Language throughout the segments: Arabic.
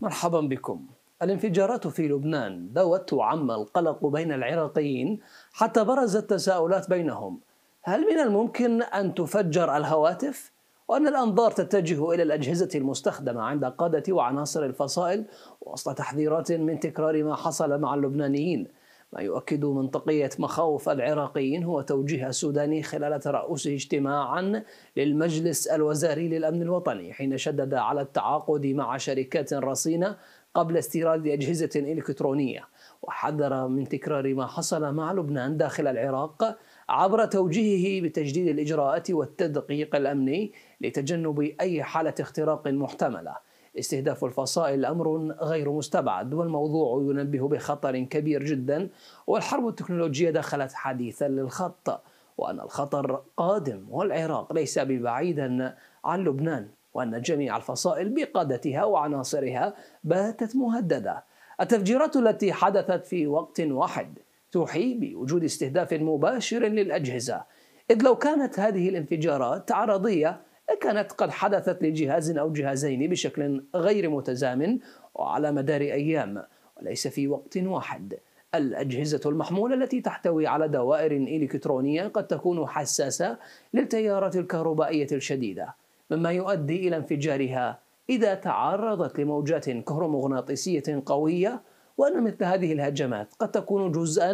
مرحبا بكم الانفجارات في لبنان دوت وعم القلق بين العراقيين حتى برزت تساؤلات بينهم هل من الممكن أن تفجر الهواتف؟ وأن الأنظار تتجه إلى الأجهزة المستخدمة عند قادة وعناصر الفصائل وسط تحذيرات من تكرار ما حصل مع اللبنانيين ما يؤكد منطقية مخاوف العراقيين هو توجيه السوداني خلال ترأسه اجتماعا للمجلس الوزاري للأمن الوطني حين شدد على التعاقد مع شركات رصينة قبل استيراد أجهزة إلكترونية وحذر من تكرار ما حصل مع لبنان داخل العراق عبر توجيهه بتجديد الإجراءات والتدقيق الأمني لتجنب أي حالة اختراق محتملة استهداف الفصائل أمر غير مستبعد والموضوع ينبه بخطر كبير جدا والحرب التكنولوجية دخلت حديثا للخط وأن الخطر قادم والعراق ليس ببعيدا عن لبنان وأن جميع الفصائل بقادتها وعناصرها باتت مهددة التفجيرات التي حدثت في وقت واحد توحي بوجود استهداف مباشر للأجهزة إذ لو كانت هذه الانفجارات عرضية كانت قد حدثت لجهاز أو جهازين بشكل غير متزامن وعلى مدار أيام وليس في وقت واحد الأجهزة المحمولة التي تحتوي على دوائر إلكترونية قد تكون حساسة للتيارات الكهربائية الشديدة مما يؤدي إلى انفجارها إذا تعرضت لموجات كهرومغناطيسية قوية وأن مثل هذه الهجمات قد تكون جزءا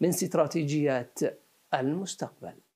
من استراتيجيات المستقبل